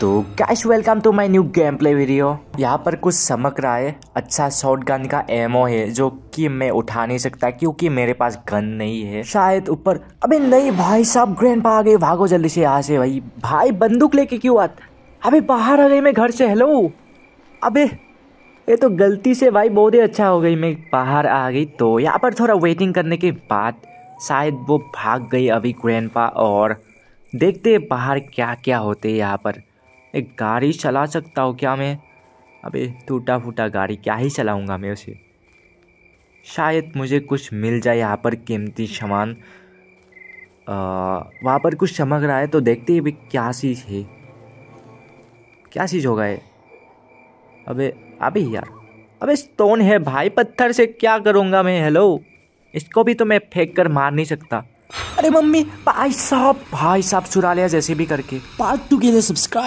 तो cash welcome to my new game play video यहाँ पर कुछ चमक रहा है अच्छा शॉर्ट गन का एमओ है जो कि मैं उठा नहीं सकता क्योंकि मेरे पास गन नहीं है शायद ऊपर अबे नहीं भाई साहब ग्रैंड पा आ गए भागो जल्दी से यहाँ से भाई भाई बंदूक लेके क्यों आत अबे बाहर आ गई मैं घर से हेलो अबे ये तो गलती से भाई बहुत ही अच्छा हो गई मैं बाहर आ गई तो यहाँ पर थोड़ा वेटिंग करने के बाद शायद वो भाग गई अभी ग्रैंड और देखते बाहर क्या क्या होते यहाँ पर एक गाड़ी चला सकता हूँ क्या मैं अबे टूटा फूटा गाड़ी क्या ही चलाऊँगा मैं उसे शायद मुझे कुछ मिल जाए यहाँ पर कीमती सामान वहाँ पर कुछ चमक रहा है तो देखते ही भी क्या चीज़ है क्या चीज़ होगा ये अबे अबे यार अबे स्टोन है भाई पत्थर से क्या करूँगा मैं हेलो इसको भी तो मैं फेंक कर मार नहीं सकता अरे मम्मी भाई साहब भाई साहब चुरा लिया जैसे भी करके पार्ट टू के लिए सब्सक्राइब